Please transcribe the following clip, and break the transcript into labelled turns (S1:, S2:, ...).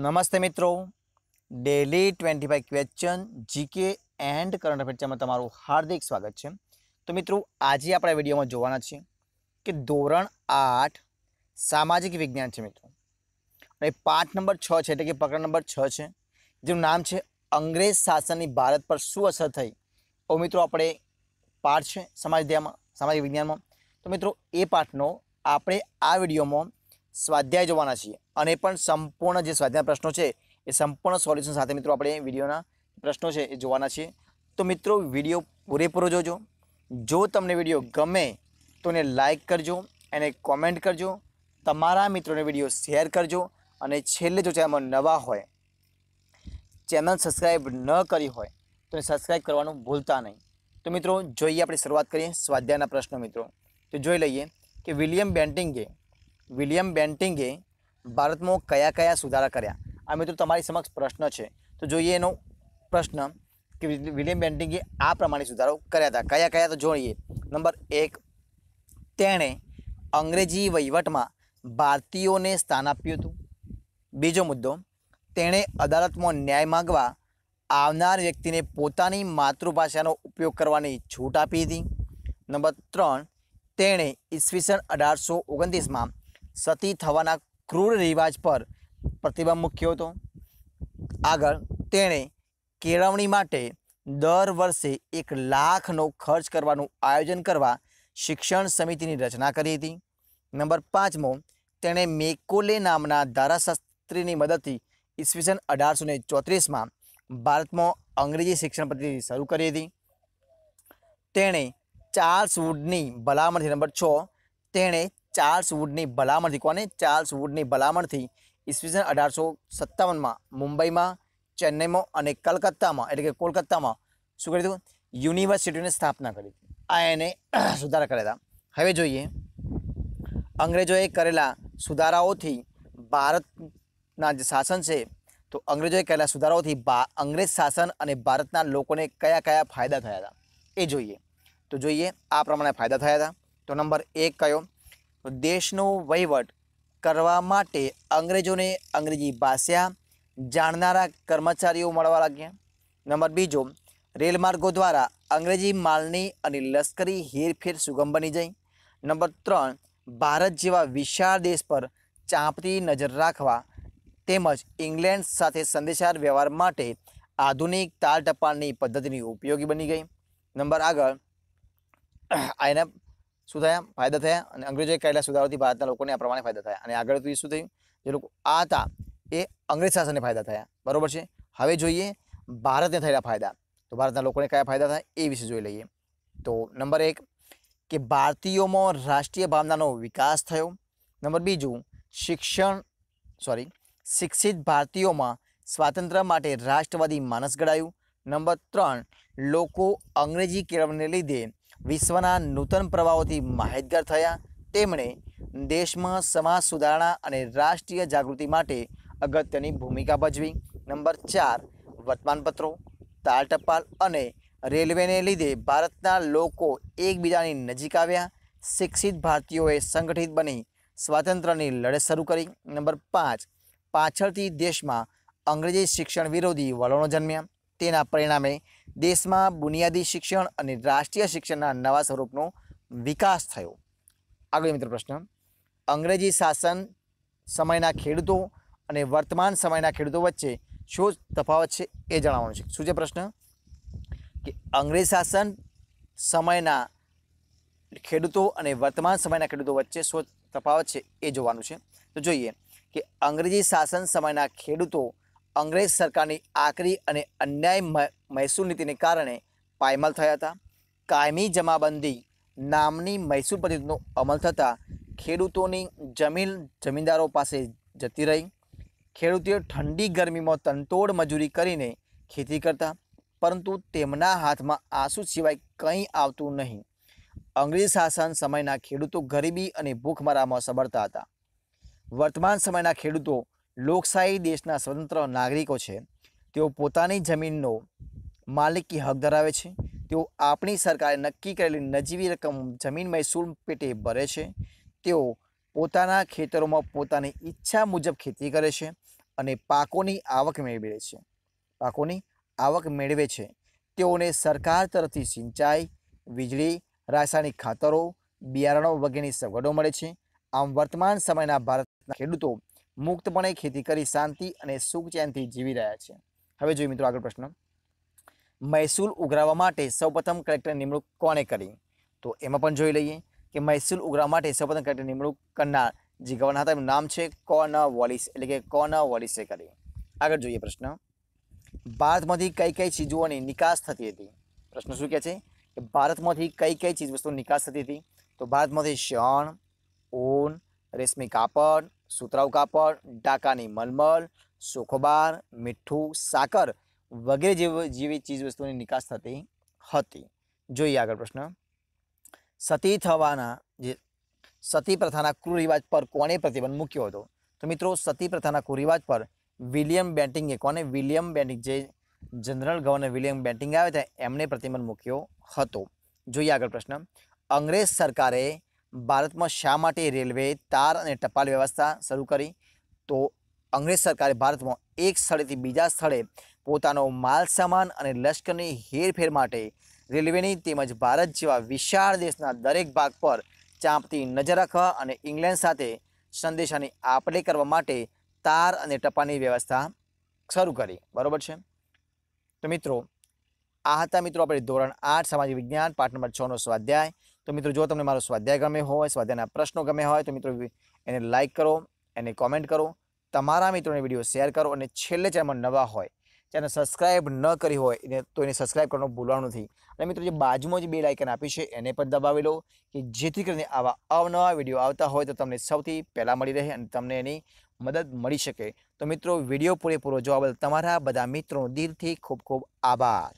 S1: નમસ્તે મિત્રો daily twenty five question GK and current અફેરમાં તમારું હાર્દિક સ્વાગત છે તો મિત્રો આજે આપણા વિડીયોમાં જોવાના છીએ કે ધોરણ આઠ સામાજિક વિજ્ઞાન છે મિત્રો અને પાઠ નંબર છ છે એટલે કે પ્રકરણ નંબર છ છે જેનું નામ છે અંગ્રેજ શાસનની ભારત પર શું અસર થઈ ઓ મિત્રો આપણે પાઠ છે સમાજ સામાજિક વિજ્ઞાનમાં તો મિત્રો એ પાઠનો આપણે આ વિડીયોમાં સ્વાધ્યાય જોવાના છીએ અને પણ સંપૂર્ણ જે સ્વાધ્યાય પ્રશ્નો છે એ સંપૂર્ણ સોલ્યુશન સાથે મિત્રો આપણે વિડીયોના પ્રશ્નો છે એ જોવાના છીએ તો મિત્રો વિડીયો પૂરેપૂરો જોજો જો તમને વિડીયો ગમે તો એને લાઇક કરજો એને કોમેન્ટ કરજો તમારા મિત્રોને વિડીયો શેર કરજો અને છેલ્લે જો ચેનલમાં નવા હોય ચેનલ સબસ્ક્રાઈબ ન કરી હોય તો એને સબસ્ક્રાઈબ કરવાનું ભૂલતા નહીં તો મિત્રો જોઈએ આપણે શરૂઆત કરીએ સ્વાધ્યાયના પ્રશ્નો મિત્રો તો જોઈ લઈએ કે વિલિયમ બેન્ટિંગે વિલિયમ બેન્ટિંગે ભારતમાં કયા કયા સુધારા કર્યા આ મિત્રો તમારી સમક્ષ પ્રશ્ન છે તો જોઈએ એનો પ્રશ્ન કે વિલિયમ બેન્ટિંગે આ પ્રમાણે સુધારો કર્યા હતા કયા કયા તો જોઈએ નંબર એક તેણે અંગ્રેજી વહીવટમાં ભારતીયોને સ્થાન આપ્યું હતું બીજો મુદ્દો તેણે અદાલતમાં ન્યાય માગવા આવનાર વ્યક્તિને પોતાની માતૃભાષાનો ઉપયોગ કરવાની છૂટ આપી હતી નંબર ત્રણ તેણે ઈસવીસન અઢારસો ઓગણત્રીસમાં સતી થવાના ક્રૂર રિવાજ પર પ્રતિબંધ મૂક્યો હતો આગળ તેણે કેળવણી માટે દર વર્ષે એક લાખનો ખર્ચ કરવાનું આયોજન કરવા શિક્ષણ સમિતિની રચના કરી હતી નંબર પાંચમો તેણે મેકોલે નામના ધારાશાસ્ત્રીની મદદથી ઈસવીસન અઢારસો ને ચોત્રીસમાં ભારતમાં અંગ્રેજી શિક્ષણ પદ્ધતિ શરૂ કરી હતી તેણે ચાર્લ્સ વુડની ભલામણથી નંબર છ તેણે ચાર્લ્સ વુડની ભલામણથી કોને ચાર્લ્સ વુડની ભલામણથી ઈસવીસન અઢારસો સત્તાવનમાં મુંબઈમાં ચેન્નઈમાં અને કલકત્તામાં એટલે કે કોલકાતામાં શું કરી દીધું યુનિવર્સિટીની સ્થાપના કરી આ એને સુધારા કર્યા હતા હવે જોઈએ અંગ્રેજોએ કરેલા સુધારાઓથી ભારતના જે શાસન છે તો અંગ્રેજોએ કરેલા સુધારાઓથી બા અંગ્રેજ શાસન અને ભારતના લોકોને કયા કયા ફાયદા થયા હતા એ જોઈએ તો જોઈએ આ પ્રમાણે ફાયદા થયા હતા તો નંબર એક કયો દેશનો વહીવટ કરવા માટે અંગ્રેજોને અંગ્રેજી ભાષા જાણનારા કર્મચારીઓ મળવા લાગ્યા નંબર બીજો રેલમાર્ગો દ્વારા અંગ્રેજી માલની અને લશ્કરી હેરફેર સુગમ બની જઈ નંબર ત્રણ ભારત જેવા વિશાળ દેશ પર ચાંપતી નજર રાખવા તેમજ ઇંગ્લેન્ડ સાથે સંદેશાર વ્યવહાર માટે આધુનિક તાલ ટપાલની પદ્ધતિની ઉપયોગી બની ગઈ નંબર આગળ આને શું થયા ફાયદા થયા અને અંગ્રેજોએ કરેલા સુધારોથી ભારતના લોકોને આ પ્રમાણે ફાયદા થયા અને આગળ તો શું થયું જે લોકો આ હતા એ અંગ્રેજ શાસનને ફાયદા થયા બરાબર છે હવે જોઈએ ભારતને થયેલા ફાયદા તો ભારતના લોકોને કયા ફાયદા થાય એ વિશે જોઈ લઈએ તો નંબર એક કે ભારતીયોમાં રાષ્ટ્રીય ભાવનાનો વિકાસ થયો નંબર બીજું શિક્ષણ સોરી શિક્ષિત ભારતીયોમાં સ્વાતંત્ર્ય માટે રાષ્ટ્રવાદી માનસ ઘડાયું નંબર ત્રણ લોકો અંગ્રેજી કેળવણીને લીધે વિશ્વના નૂતન પ્રવાહોથી માહિતગાર થયા તેમણે દેશમાં સમાજ સુધારણા અને રાષ્ટ્રીય જાગૃતિ માટે અગત્યની ભૂમિકા ભજવી નંબર ચાર વર્તમાનપત્રો તાલ ટપાલ અને રેલવેને લીધે ભારતના લોકો એકબીજાની નજીક આવ્યા શિક્ષિત ભારતીયોએ સંગઠિત બની સ્વાતંત્ર્યની લડત શરૂ કરી નંબર પાંચ પાછળથી દેશમાં અંગ્રેજી શિક્ષણ વિરોધી વલણો જન્મ્યા તેના પરિણામે દેશમાં બુનિયાદી શિક્ષણ અને રાષ્ટ્રીય શિક્ષણના નવા સ્વરૂપનો વિકાસ થયો આગળ મિત્ર પ્રશ્ન અંગ્રેજી શાસન સમયના ખેડૂતો અને વર્તમાન સમયના ખેડૂતો વચ્ચે શું તફાવત છે એ જણાવવાનું છે શું છે પ્રશ્ન કે અંગ્રેજ શાસન સમયના ખેડૂતો અને વર્તમાન સમયના ખેડૂતો વચ્ચે શું તફાવત છે એ જોવાનું છે તો જોઈએ કે અંગ્રેજી શાસન સમયના ખેડૂતો અંગ્રેજ સરકારની આકરી અને અન્યાય મહેસૂલ નીતિને કારણે પાયમાલ થયા હતા કાયમી જમાબંધી નામની મહેસૂલ પદ્ધતિનો અમલ થતાં ખેડૂતોની જમીન જમીનદારો પાસે જતી રહી ખેડૂતોએ ઠંડી ગરમીમાં તંતોડ મજૂરી કરીને ખેતી કરતા પરંતુ તેમના હાથમાં આંસુ સિવાય કંઈ આવતું નહીં અંગ્રેજ શાસન સમયના ખેડૂતો ગરીબી અને ભૂખમરામાં સબળતા હતા વર્તમાન સમયના ખેડૂતો લોકશાહી દેશના સ્વતંત્ર નાગરિકો છે તેઓ પોતાની જમીનનો માલિકી હક ધરાવે છે તેઓ આપણી સરકારે નક્કી કરેલી નજીવી રકમ જમીન મહેસૂલ પેટે ભરે છે તેઓ પોતાના ખેતરોમાં પોતાની ઈચ્છા મુજબ ખેતી કરે છે અને પાકોની આવક મેળવે છે પાકોની આવક મેળવે છે તેઓને સરકાર તરફથી સિંચાઈ વીજળી રાસાયણિક ખાતરો બિયારણો વગેરેની સગવડો મળે છે આમ વર્તમાન સમયના ભારતના ખેડૂતો મુક્તપણે ખેતી કરી શાંતિ અને સુખ સુખચેનથી જીવી રહ્યા છે હવે જોઈએ મિત્રો આગળ પ્રશ્ન મહેસૂલ ઉઘરાવવા માટે સૌપ્રથમ કલેક્ટર નિમણૂક કોણે કરી તો એમાં પણ જોઈ લઈએ કે મહેસૂલ ઉઘરાવવા માટે સૌપ્રથમ કલેક્ટર નિમણૂક કરનાર જે ગવર્નર હતા એમનું નામ છે કો ન વોલિસ એટલે કે કો કોન વોલિસે કરી આગળ જોઈએ પ્રશ્ન ભારતમાંથી કઈ કઈ ચીજોની નિકાસ થતી હતી પ્રશ્ન શું કહે છે કે ભારતમાંથી કઈ કઈ ચીજ ચીજવસ્તુની નિકાસ થતી હતી તો ભારતમાંથી શણ ઊન રેશમી કાપડ સુતરાઉ કાપડ ડાકાની મલમલ સુખબાર મીઠું સાકર વગેરે જેવી જેવી ચીજવસ્તુઓની નિકાસ થતી હતી જોઈએ આગળ પ્રશ્ન સતી થવાના જે સતી પ્રથાના કુરિવાજ પર કોણે પ્રતિબંધ મૂક્યો હતો તો મિત્રો સતી પ્રથાના કુરિવાજ પર વિલિયમ બેન્ટિંગે કોને વિલિયમ બેન્ટિંગ જે જનરલ ગવર્નર વિલિયમ બેન્ટિંગ આવ્યા હતા એમને પ્રતિબંધ મૂક્યો હતો જોઈએ આગળ પ્રશ્ન અંગ્રેજ સરકારે ભારતમાં શા માટે રેલવે તાર અને ટપાલ વ્યવસ્થા શરૂ કરી તો અંગ્રેજ સરકારે ભારતમાં એક સ્થળેથી બીજા સ્થળે પોતાનો માલ સામાન અને લશ્કરની હેરફેર માટે રેલવેની તેમજ ભારત જેવા વિશાળ દેશના દરેક ભાગ પર ચાંપતી નજર રાખવા અને ઇંગ્લેન્ડ સાથે સંદેશાની આપલે કરવા માટે તાર અને ટપાની વ્યવસ્થા શરૂ કરી બરાબર છે તો મિત્રો આ હતા મિત્રો આપણે ધોરણ આઠ સામાજિક વિજ્ઞાન પાઠ નંબર છનો સ્વાધ્યાય તો મિત્રો જો તમને મારો સ્વાધ્યાય ગમે હોય સ્વાધ્યાયના પ્રશ્નો ગમે હોય તો મિત્રો એને લાઇક કરો એને કોમેન્ટ કરો તમારા મિત્રોને વિડીયો શેર કરો અને છેલ્લે ચેનલમાં નવા હોય ચેનલ સબસ્ક્રાઇબ ન કરી હોય એને તો એને સબસ્ક્રાઇબ કરવાનું ભૂલવાનું નથી અને મિત્રો જે બાજુમાં જે બે લાઇકન આપી છે એને પણ દબાવી લો કે જેથી કરીને આવા અવનવા વિડીયો આવતા હોય તો તમને સૌથી પહેલાં મળી રહે અને તમને એની મદદ મળી શકે તો મિત્રો વિડીયો પૂરેપૂરો જોવા બદલ તમારા બધા મિત્રો દિલથી ખૂબ ખૂબ આભાર